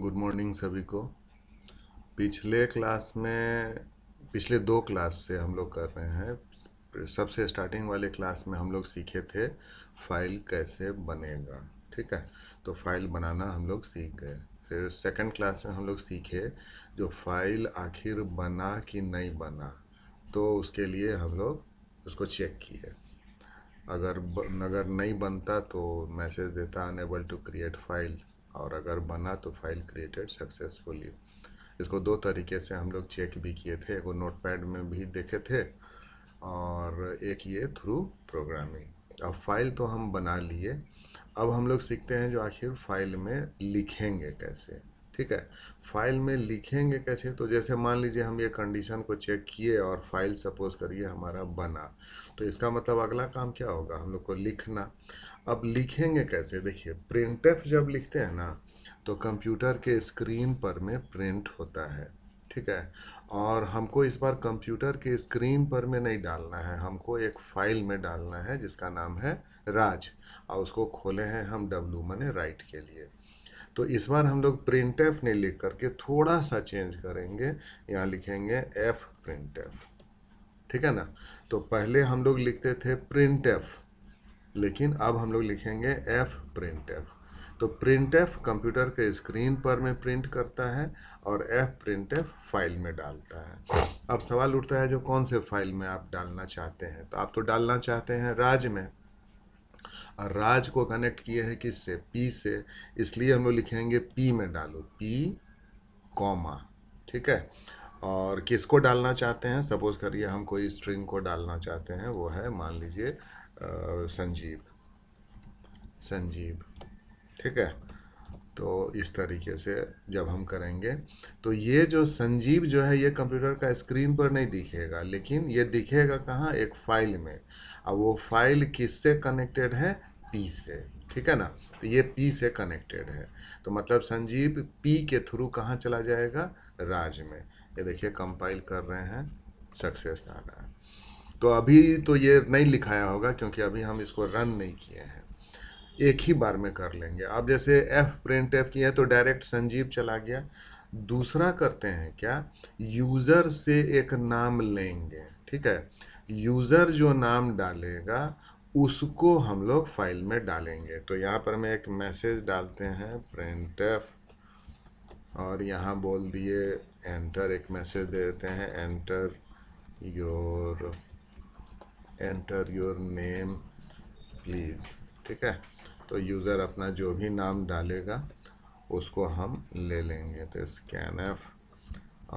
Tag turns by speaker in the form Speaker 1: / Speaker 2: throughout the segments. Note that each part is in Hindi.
Speaker 1: गुड मॉर्निंग सभी को पिछले क्लास में पिछले दो क्लास से हम लोग कर रहे हैं सबसे स्टार्टिंग वाले क्लास में हम लोग सीखे थे फाइल कैसे बनेगा ठीक है तो फाइल बनाना हम लोग सीख गए फिर सेकंड क्लास में हम लोग सीखे जो फाइल आखिर बना कि नहीं बना तो उसके लिए हम लोग उसको चेक किए अगर अगर नहीं बनता तो मैसेज देता अनेबल टू क्रिएट फाइल और अगर बना तो फाइल क्रिएटेड सक्सेसफुली इसको दो तरीके से हम लोग चेक भी किए थे वो नोटपैड में भी देखे थे और एक ये थ्रू प्रोग्रामिंग अब फाइल तो हम बना लिए अब हम लोग सीखते हैं जो आखिर फाइल में लिखेंगे कैसे ठीक है फाइल में लिखेंगे कैसे तो जैसे मान लीजिए हम ये कंडीशन को चेक किए और फाइल सपोज करिए हमारा बना तो इसका मतलब अगला काम क्या होगा हम लोग को लिखना अब लिखेंगे कैसे देखिए प्रिंट जब लिखते हैं ना तो कंप्यूटर के स्क्रीन पर में प्रिंट होता है ठीक है और हमको इस बार कंप्यूटर के स्क्रीन पर में नहीं डालना है हमको एक फाइल में डालना है जिसका नाम है राज और उसको खोले हैं हम डब्लू मने राइट के लिए तो इस बार हम लोग प्रिंट एफ नहीं लिख करके थोड़ा सा चेंज करेंगे यहाँ लिखेंगे एफ प्रिंट एफ ठीक है ना तो पहले हम लोग लिखते थे प्रिंट एफ लेकिन अब हम लोग लिखेंगे एफ प्रिंट एफ तो प्रिंट एफ कंप्यूटर के स्क्रीन पर में प्रिंट करता है और एफ प्रिंट एफ फाइल में डालता है अब सवाल उठता है जो कौन से फाइल में आप डालना चाहते हैं तो आप तो डालना चाहते हैं राज में राज को कनेक्ट किया है किससे पी से इसलिए हम लोग लिखेंगे पी में डालो पी कॉमा ठीक है और किसको डालना चाहते हैं सपोज करिए हम कोई स्ट्रिंग को डालना चाहते हैं वो है मान लीजिए संजीव संजीव ठीक है तो इस तरीके से जब हम करेंगे तो ये जो संजीव जो है ये कंप्यूटर का स्क्रीन पर नहीं दिखेगा लेकिन ये दिखेगा कहाँ एक फाइल में अब वो फाइल किससे कनेक्टेड है पी से ठीक है ना तो ये पी से कनेक्टेड है तो मतलब संजीव पी के थ्रू कहाँ चला जाएगा राज में ये देखिए कंपाइल कर रहे हैं सक्सेस आ रहा है तो अभी तो ये नहीं लिखाया होगा क्योंकि अभी हम इसको रन नहीं किए हैं एक ही बार में कर लेंगे आप जैसे एफ प्रिंट एफ किया तो डायरेक्ट संजीव चला गया दूसरा करते हैं क्या यूज़र से एक नाम लेंगे ठीक है यूज़र जो नाम डालेगा उसको हम लोग फाइल में डालेंगे तो यहाँ पर मैं एक मैसेज डालते हैं प्रिंट एफ और यहाँ बोल दिए एंटर एक मैसेज दे देते हैं enter your enter your name please ठीक है तो यूज़र अपना जो भी नाम डालेगा उसको हम ले लेंगे तो स्कैन एफ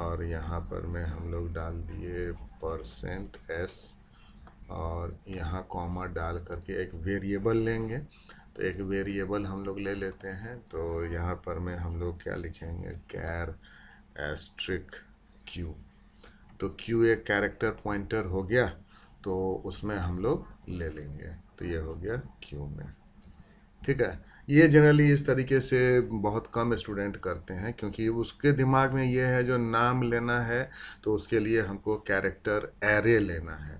Speaker 1: और यहाँ पर मैं हम लोग डाल दिए परसेंट एस और यहाँ कॉमा डाल करके एक वेरिएबल लेंगे तो एक वेरिएबल हम लोग ले लेते हैं तो यहाँ पर मैं हम लोग क्या लिखेंगे कैर एस्ट्रिक क्यू तो क्यू एक कैरेक्टर पॉइंटर हो गया तो उसमें हम लोग ले लेंगे तो ये हो गया क्यू में ठीक है ये जनरली इस तरीके से बहुत कम स्टूडेंट करते हैं क्योंकि उसके दिमाग में ये है जो नाम लेना है तो उसके लिए हमको कैरेक्टर एरे लेना है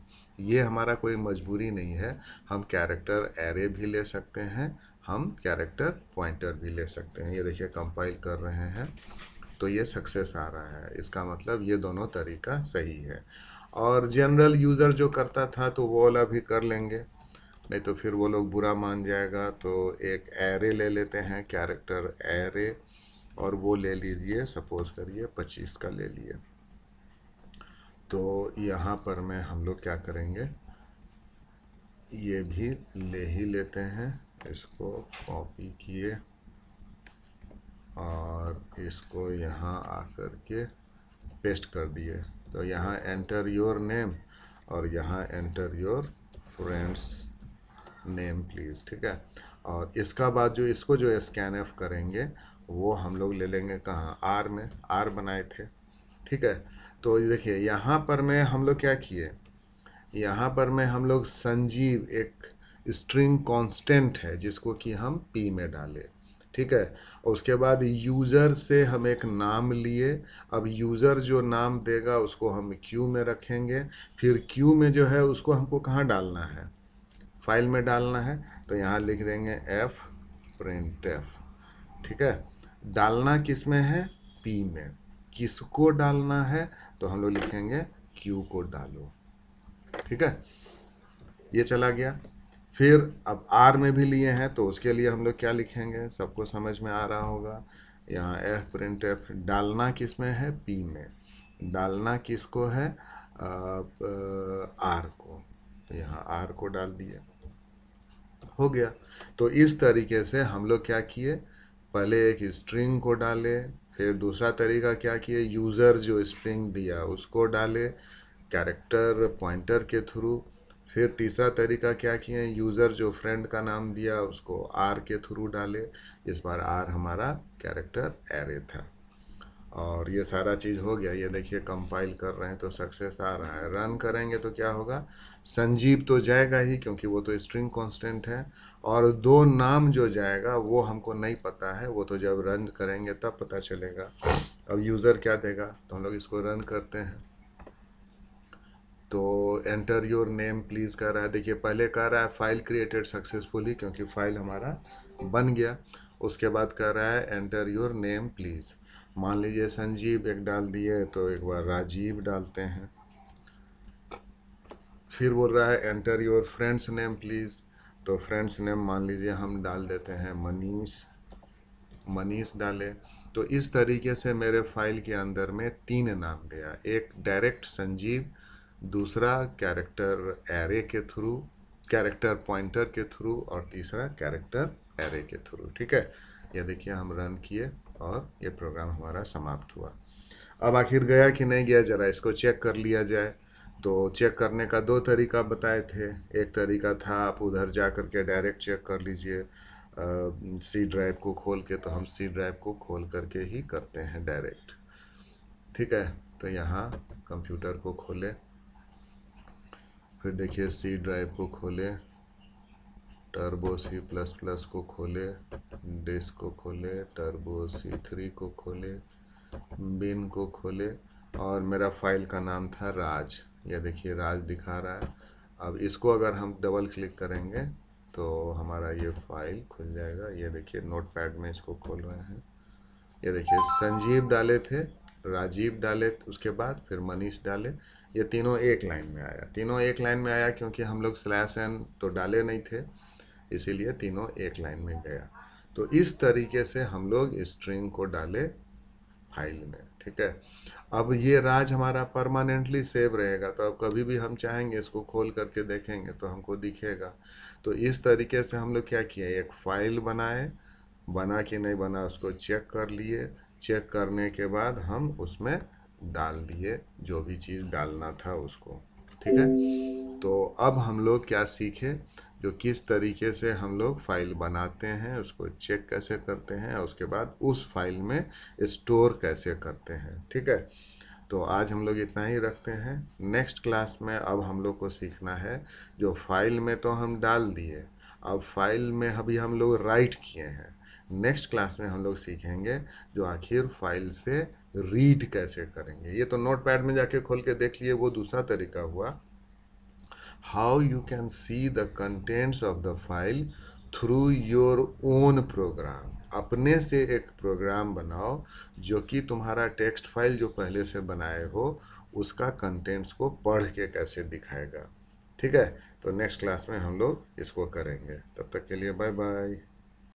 Speaker 1: ये हमारा कोई मजबूरी नहीं है हम कैरेक्टर एरे भी ले सकते हैं हम कैरेक्टर पॉइंटर भी ले सकते हैं ये देखिए कंपाइल कर रहे हैं तो ये सक्सेस आ रहा है इसका मतलब ये दोनों तरीका सही है और जनरल यूज़र जो करता था तो वो वाला भी कर लेंगे नहीं तो फिर वो लोग बुरा मान जाएगा तो एक एरे ले लेते हैं कैरेक्टर एरे और वो ले लीजिए सपोज़ करिए पच्चीस का ले लिए तो यहाँ पर मैं हम लोग क्या करेंगे ये भी ले ही लेते हैं इसको कॉपी किए और इसको यहाँ आकर के पेस्ट कर दिए तो यहाँ एंटर योर नेम और यहाँ enter your friends name please ठीक है और इसका बाद जो इसको जो स्कैन एफ करेंगे वो हम लोग ले लेंगे कहाँ आर में आर बनाए थे ठीक है तो देखिए यहाँ पर मैं हम लोग क्या किए यहाँ पर मैं हम लोग संजीव एक स्ट्रिंग कांस्टेंट है जिसको कि हम पी में डाले ठीक है उसके बाद यूज़र से हम एक नाम लिए अब यूज़र जो नाम देगा उसको हम क्यू में रखेंगे फिर क्यू में जो है उसको हमको कहाँ डालना है फाइल में डालना है तो यहाँ लिख देंगे एफ प्रिंट एफ ठीक है डालना किस में है पी में किसको डालना है तो हम लोग लिखेंगे क्यू को डालो ठीक है ये चला गया फिर अब आर में भी लिए हैं तो उसके लिए हम लोग क्या लिखेंगे सबको समझ में आ रहा होगा यहाँ एफ प्रिंट एफ डालना किस में है पी में डालना किसको है आर को तो यहाँ आर को डाल दिए हो गया तो इस तरीके से हम लोग क्या किए पहले एक स्ट्रिंग को डाले फिर दूसरा तरीका क्या किए यूज़र जो स्ट्रिंग दिया उसको डाले कैरेक्टर पॉइंटर के थ्रू फिर तीसरा तरीका क्या किए यूज़र जो फ्रेंड का नाम दिया उसको आर के थ्रू डाले इस बार आर हमारा कैरेक्टर एरे था और ये सारा चीज़ हो गया ये देखिए कंपाइल कर रहे हैं तो सक्सेस आ रहा है रन करेंगे तो क्या होगा संजीव तो जाएगा ही क्योंकि वो तो स्ट्रिंग कांस्टेंट है और दो नाम जो जाएगा वो हमको नहीं पता है वो तो जब रन करेंगे तब पता चलेगा अब यूज़र क्या देगा तो हम लोग इसको रन करते हैं तो एंटर योर नेम प्लीज़ कर रहा है देखिए पहले कर रहा है फाइल क्रिएटेड सक्सेसफुली क्योंकि फाइल हमारा बन गया उसके बाद कर रहा है एंटर योर नेम प्लीज़ मान लीजिए संजीव एक डाल दिए तो एक बार राजीव डालते हैं फिर बोल रहा है enter your friends name please तो फ्रेंड्स नेम मान लीजिए हम डाल देते हैं मनीष मनीष डाले तो इस तरीके से मेरे फाइल के अंदर में तीन नाम गया एक डायरेक्ट संजीव दूसरा कैरेक्टर एरे के थ्रू कैरेक्टर पॉइंटर के थ्रू और तीसरा कैरेक्टर एरे के थ्रू ठीक है ये देखिए हम रन किए और ये प्रोग्राम हमारा समाप्त हुआ अब आखिर गया कि नहीं गया जरा इसको चेक कर लिया जाए तो चेक करने का दो तरीका बताए थे एक तरीका था आप उधर जा कर के डायरेक्ट चेक कर लीजिए सी ड्राइव को खोल के तो हम सी ड्राइव को खोल करके ही करते हैं डायरेक्ट ठीक है तो यहाँ कंप्यूटर को खोलें फिर देखिए सी ड्राइव को खोले टर्बो सी प्लस प्लस को खोले डिस्क को खोले टर्बो सी थ्री को खोले बिन को खोले और मेरा फाइल का नाम था राज यह देखिए राज दिखा रहा है अब इसको अगर हम डबल क्लिक करेंगे तो हमारा ये फाइल खुल जाएगा ये देखिए नोटपैड में इसको खोल रहे हैं ये देखिए संजीव डाले थे राजीव डाले उसके बाद फिर मनीष डाले ये तीनों एक लाइन में आया तीनों एक लाइन में आया क्योंकि हम लोग स्लैश एन तो डाले नहीं थे इसीलिए तीनों एक लाइन में गया तो इस तरीके से हम लोग स्ट्रिंग को डाले फाइल में ठीक है अब ये राज हमारा परमानेंटली सेव रहेगा तो अब कभी भी हम चाहेंगे इसको खोल करके देखेंगे तो हमको दिखेगा तो इस तरीके से हम लोग क्या किए एक फाइल बनाए बना कि नहीं बना उसको चेक कर लिए चेक करने के बाद हम उसमें डाल दिए जो भी चीज़ डालना था उसको ठीक है तो अब हम लोग क्या सीखे जो किस तरीके से हम लोग फाइल बनाते हैं उसको चेक कैसे करते हैं उसके बाद उस फाइल में स्टोर कैसे करते हैं ठीक है तो आज हम लोग इतना ही रखते हैं नेक्स्ट क्लास में अब हम लोग को सीखना है जो फाइल में तो हम डाल दिए अब फाइल में अभी हम लोग राइट किए हैं नेक्स्ट क्लास में हम लोग सीखेंगे जो आखिर फाइल से रीड कैसे करेंगे ये तो नोट पैड में जाके खोल के देख लिए वो दूसरा तरीका हुआ how you can see the contents of the file through your own program अपने से एक प्रोग्राम बनाओ जो कि तुम्हारा टेक्स्ट फाइल जो पहले से बनाए हो उसका कंटेंट्स को पढ़ के कैसे दिखाएगा ठीक है तो नेक्स्ट क्लास में हम लोग इसको करेंगे तब तक के लिए बाय बाय